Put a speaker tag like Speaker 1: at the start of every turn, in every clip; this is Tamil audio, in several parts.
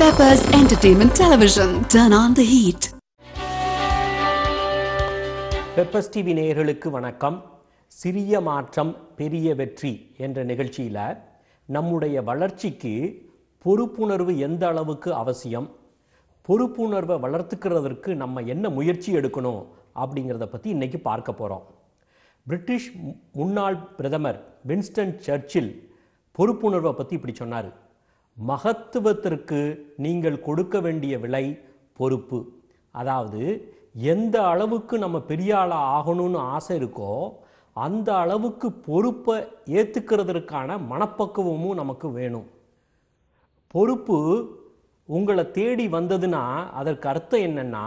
Speaker 1: Peppers Entertainment Television. Turn on the heat. Peppers TV நேயர்களுக்கு வணக்கம் சிறிய மாற்றம் பெரிய வெற்றி என்ற நிகழ்ச்சியில் நம்முடைய வளர்ச்சிக்கு பொறுப்புணர்வு எந்த அளவுக்கு அவசியம் பொறுப்புணர்வை வளர்த்துக்கிறதற்கு நம்ம என்ன முயற்சி எடுக்கணும் அப்படிங்கிறத பற்றி இன்றைக்கி பார்க்க போகிறோம் பிரிட்டிஷ் முன்னாள் பிரதமர் வின்ஸ்டன் சர்ச்சில் பொறுப்புணர்வை பற்றி இப்படி சொன்னார் மகத்துவத்திற்கு நீங்கள் கொடுக்க வேண்டிய விலை பொறுப்பு அதாவது எந்த அளவுக்கு நம்ம பெரிய ஆளாக ஆகணும்னு ஆசை இருக்கோ அந்த அளவுக்கு பொறுப்பை ஏற்றுக்கிறதுக்கான மனப்பக்குவமும் நமக்கு வேணும் பொறுப்பு உங்களை தேடி வந்ததுன்னா அதற்கு அர்த்தம் என்னென்னா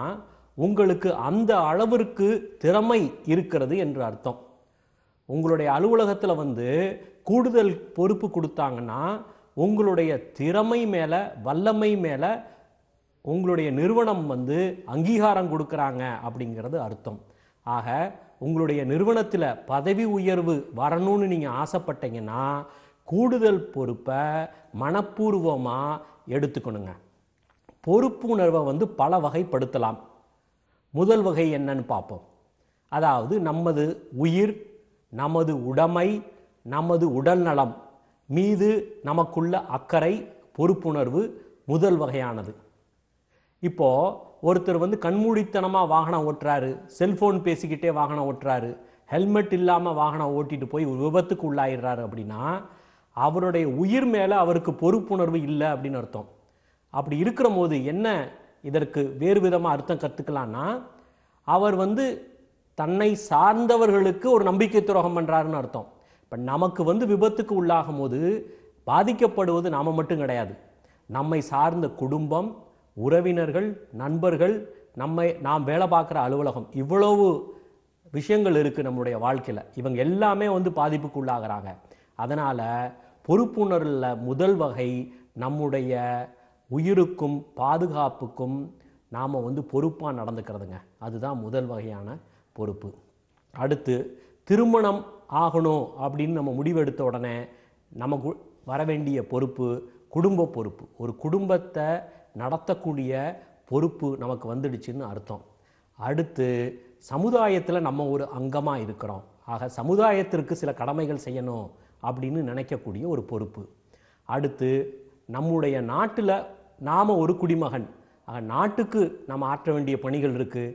Speaker 1: உங்களுக்கு அந்த அளவிற்கு திறமை இருக்கிறது என்று அர்த்தம் உங்களுடைய அலுவலகத்தில் வந்து கூடுதல் பொறுப்பு கொடுத்தாங்கன்னா உங்களுடைய திறமை மேலே வல்லமை மேலே உங்களுடைய நிறுவனம் வந்து அங்கீகாரம் கொடுக்குறாங்க அப்படிங்கிறது அர்த்தம் ஆக உங்களுடைய நிறுவனத்தில் பதவி உயர்வு வரணும்னு நீங்கள் ஆசைப்பட்டீங்கன்னா கூடுதல் பொறுப்பை மனப்பூர்வமாக எடுத்துக்கணுங்க பொறுப்பு உணர்வை வந்து பல வகைப்படுத்தலாம் முதல் வகை என்னன்னு பார்ப்போம் அதாவது நமது உயிர் நமது உடைமை நமது உடல் நலம் மீது நமக்குள்ள அக்கறை பொறுப்புணர்வு முதல் வகையானது இப்போது ஒருத்தர் வந்து கண்மூடித்தனமாக வாகனம் ஓட்டுறாரு செல்ஃபோன் பேசிக்கிட்டே வாகனம் ஓட்டுறாரு ஹெல்மெட் இல்லாமல் வாகனம் ஓட்டிட்டு போய் விபத்துக்கு உள்ளாயிடுறாரு அப்படின்னா அவருடைய உயிர் மேலே அவருக்கு பொறுப்புணர்வு இல்லை அப்படின்னு அர்த்தம் அப்படி இருக்கிற போது என்ன இதற்கு வேறு விதமாக அர்த்தம் கற்றுக்கலான்னா அவர் வந்து தன்னை சார்ந்தவர்களுக்கு ஒரு நம்பிக்கை துரோகம் பண்ணுறாருன்னு அர்த்தம் இப்போ நமக்கு வந்து விபத்துக்கு உள்ளாகும் போது பாதிக்கப்படுவது நாம் மட்டும் கிடையாது நம்மை சார்ந்த குடும்பம் உறவினர்கள் நண்பர்கள் நம்மை நாம் வேலை பார்க்குற அலுவலகம் இவ்வளவு விஷயங்கள் இருக்குது நம்மளுடைய வாழ்க்கையில் இவங்க எல்லாமே வந்து பாதிப்புக்கு உள்ளாகிறாங்க அதனால் பொறுப்புணர்வில் முதல் வகை நம்முடைய உயிருக்கும் பாதுகாப்புக்கும் நாம் வந்து பொறுப்பாக நடந்துக்கிறதுங்க அதுதான் முதல் வகையான பொறுப்பு அடுத்து திருமணம் ஆகணும் அப்படின்னு நம்ம முடிவெடுத்த உடனே நமக்கு வர வேண்டிய பொறுப்பு குடும்ப பொறுப்பு ஒரு குடும்பத்தை நடத்தக்கூடிய பொறுப்பு நமக்கு வந்துடுச்சுன்னு அர்த்தம் அடுத்து சமுதாயத்தில் நம்ம ஒரு அங்கமாக இருக்கிறோம் ஆக சமுதாயத்திற்கு சில கடமைகள் செய்யணும் அப்படின்னு நினைக்கக்கூடிய ஒரு பொறுப்பு அடுத்து நம்முடைய நாட்டில் நாம் ஒரு குடிமகன் ஆக நாட்டுக்கு நம்ம ஆற்ற வேண்டிய பணிகள் இருக்குது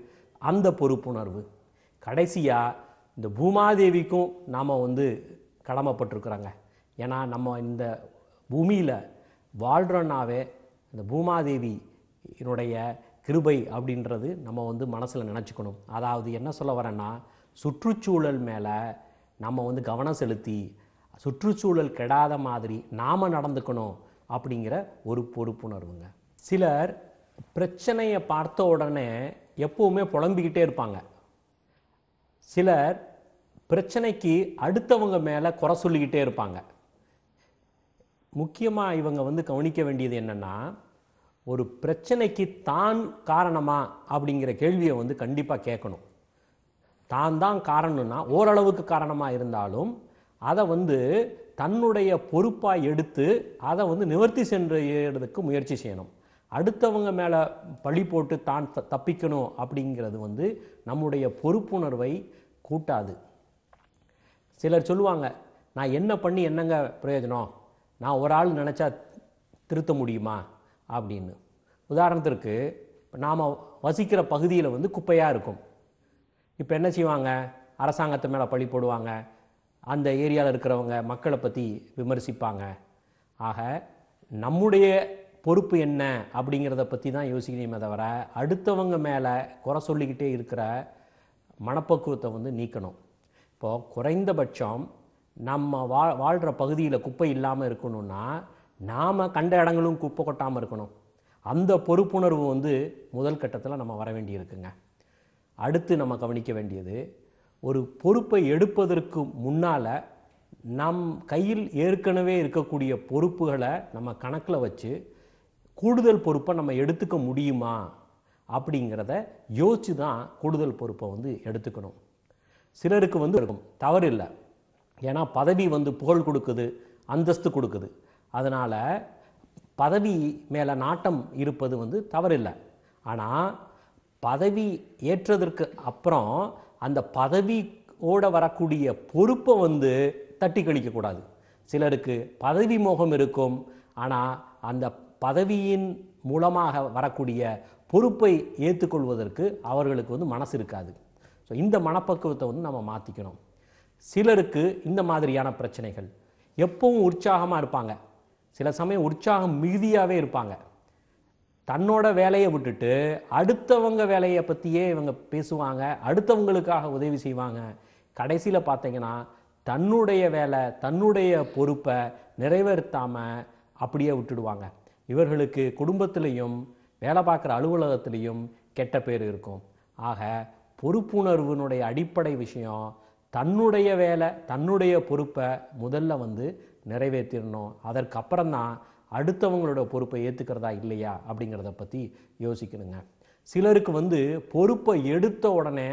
Speaker 1: அந்த பொறுப்புணர்வு கடைசியாக இந்த பூமாதேவிக்கும் நாம் வந்து கடமைப்பட்டிருக்கிறோங்க ஏன்னா நம்ம இந்த பூமியில் வாழ்கிறோன்னாவே இந்த பூமாதேவி என்னுடைய கிருபை அப்படின்றது நம்ம வந்து மனசில் நினச்சிக்கணும் அதாவது என்ன சொல்ல வரேன்னா சுற்றுச்சூழல் மேலே நம்ம வந்து கவனம் செலுத்தி சுற்றுச்சூழல் கெடாத மாதிரி நாம் நடந்துக்கணும் அப்படிங்கிற ஒரு பொறுப்புணர்வுங்க சிலர் பிரச்சனையை பார்த்த உடனே எப்போவுமே புலம்பிக்கிட்டே இருப்பாங்க சிலர் பிரச்சனைக்கு அடுத்தவங்க மேலே குறை சொல்லிக்கிட்டே இருப்பாங்க முக்கியமாக இவங்க வந்து கவனிக்க வேண்டியது என்னென்னா ஒரு பிரச்சனைக்கு தான் காரணமா அப்படிங்கிற கேள்வியை வந்து கண்டிப்பாக கேட்கணும் தான் தான் காரணம்னா ஓரளவுக்கு காரணமாக இருந்தாலும் அதை வந்து தன்னுடைய பொறுப்பாக எடுத்து அதை வந்து நிவர்த்தி சென்றதுக்கு முயற்சி செய்யணும் அடுத்தவங்க மேலே பழி போட்டு தான் தப்பிக்கணும் அப்படிங்கிறது வந்து நம்முடைய பொறுப்புணர்வை கூட்டாது சிலர் சொல்லுவாங்க நான் என்ன பண்ணி என்னங்க பிரயோஜனம் நான் ஒரு ஆள் நினச்சா திருத்த முடியுமா அப்படின்னு உதாரணத்திற்கு நாம் வசிக்கிற பகுதியில் வந்து குப்பையாக இருக்கும் இப்போ என்ன செய்வாங்க அரசாங்கத்து மேலே பழி போடுவாங்க அந்த ஏரியாவில் இருக்கிறவங்க மக்களை பற்றி விமர்சிப்பாங்க ஆக நம்முடைய பொறுப்பு என்ன அப்படிங்கிறத பற்றி தான் யோசிக்கணுமே தவிர அடுத்தவங்க மேலே குறை சொல்லிக்கிட்டே இருக்கிற மனப்பக்குவத்தை வந்து நீக்கணும் இப்போ குறைந்தபட்சம் நம்ம வா வாழ்கிற பகுதியில் குப்பை இல்லாமல் இருக்கணும்னா நாம் கண்ட இடங்களும் குப்பை கொட்டாமல் இருக்கணும் அந்த பொறுப்புணர்வு வந்து முதல் கட்டத்தில் நம்ம வர வேண்டியிருக்குங்க அடுத்து நம்ம கவனிக்க வேண்டியது ஒரு பொறுப்பை எடுப்பதற்கு முன்னால் நம் கையில் ஏற்கனவே இருக்கக்கூடிய பொறுப்புகளை நம்ம கணக்கில் வச்சு கூடுதல் பொறுப்பை நம்ம எடுத்துக்க முடியுமா அப்படிங்கிறத யோசித்து தான் கூடுதல் பொறுப்பை வந்து எடுத்துக்கணும் சிலருக்கு வந்து இருக்கும் தவறில்லை ஏன்னா பதவி வந்து புகழ் கொடுக்குது அந்தஸ்து கொடுக்குது அதனால் பதவி மேலே நாட்டம் இருப்பது வந்து தவறில்லை ஆனால் பதவி ஏற்றதற்கு அப்புறம் அந்த ஓட வரக்கூடிய பொறுப்பை வந்து தட்டி கழிக்கக்கூடாது சிலருக்கு பதவி மோகம் இருக்கும் ஆனால் அந்த பதவியின் மூலமாக வரக்கூடிய பொறுப்பை ஏற்றுக்கொள்வதற்கு அவர்களுக்கு வந்து மனசு இருக்காது ஸோ இந்த மனப்பக்குவத்தை வந்து நம்ம மாற்றிக்கணும் சிலருக்கு இந்த மாதிரியான பிரச்சனைகள் எப்பவும் உற்சாகமாக இருப்பாங்க சில சமயம் உற்சாகம் மிகுதியாகவே இருப்பாங்க தன்னோட வேலையை விட்டுட்டு அடுத்தவங்க வேலையை பற்றியே இவங்க பேசுவாங்க அடுத்தவங்களுக்காக உதவி செய்வாங்க கடைசியில் பார்த்தீங்கன்னா தன்னுடைய வேலை தன்னுடைய பொறுப்பை நிறைவேற்றாமல் அப்படியே விட்டுடுவாங்க இவர்களுக்கு குடும்பத்திலையும் வேலை பார்க்குற அலுவலகத்திலையும் கெட்ட பேர் இருக்கும் ஆக பொறுப்புணர்வுனுடைய அடிப்படை விஷயம் தன்னுடைய வேலை தன்னுடைய பொறுப்பை முதல்ல வந்து நிறைவேற்றிடணும் அதற்கப்புறம் தான் அடுத்தவங்களோட பொறுப்பை ஏற்றுக்கிறதா இல்லையா அப்படிங்கிறத பற்றி யோசிக்கணுங்க சிலருக்கு வந்து பொறுப்பை எடுத்த உடனே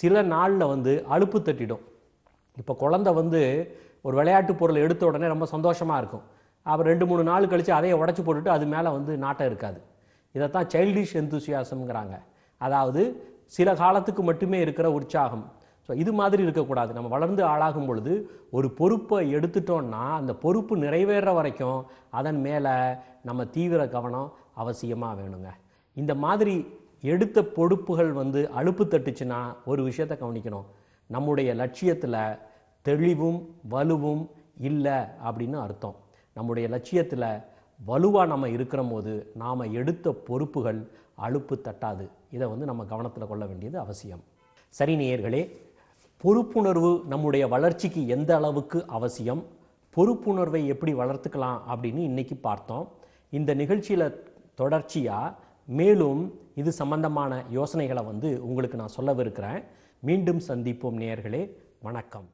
Speaker 1: சில நாளில் வந்து அழுப்பு தட்டிடும் இப்போ குழந்த வந்து ஒரு விளையாட்டு பொருளை எடுத்த உடனே ரொம்ப சந்தோஷமாக இருக்கும் அப்புறம் ரெண்டு மூணு நாள் கழித்து அதையே உடச்சி போட்டுட்டு அது மேலே வந்து நாட்டம் இருக்காது இதைத்தான் சைல்டிஷ் எந்தூசியாசம்ங்கிறாங்க அதாவது சில காலத்துக்கு மட்டுமே இருக்கிற உற்சாகம் ஸோ இது மாதிரி இருக்கக்கூடாது நம்ம வளர்ந்து ஆளாகும் பொழுது ஒரு பொறுப்பை எடுத்துட்டோன்னா அந்த பொறுப்பு நிறைவேற வரைக்கும் அதன் மேலே நம்ம தீவிர கவனம் அவசியமாக வேணுங்க இந்த மாதிரி எடுத்த பொறுப்புகள் வந்து அழுப்பு தட்டுச்சுன்னா ஒரு விஷயத்தை கவனிக்கணும் நம்முடைய லட்சியத்தில் தெளிவும் வலுவும் இல்லை அப்படின்னு அர்த்தம் நம்முடைய லட்சியத்தில் வலுவாக நம்ம இருக்கிற போது நாம் எடுத்த பொறுப்புகள் அழுப்பு தட்டாது இதை வந்து நம்ம கவனத்தில் கொள்ள வேண்டியது அவசியம் சரி நேயர்களே பொறுப்புணர்வு நம்முடைய வளர்ச்சிக்கு எந்த அளவுக்கு அவசியம் பொறுப்புணர்வை எப்படி வளர்த்துக்கலாம் அப்படின்னு இன்றைக்கி பார்த்தோம் இந்த நிகழ்ச்சியில் தொடர்ச்சியாக மேலும் இது சம்பந்தமான யோசனைகளை வந்து உங்களுக்கு நான் சொல்லவிருக்கிறேன் மீண்டும் சந்திப்போம் நேயர்களே வணக்கம்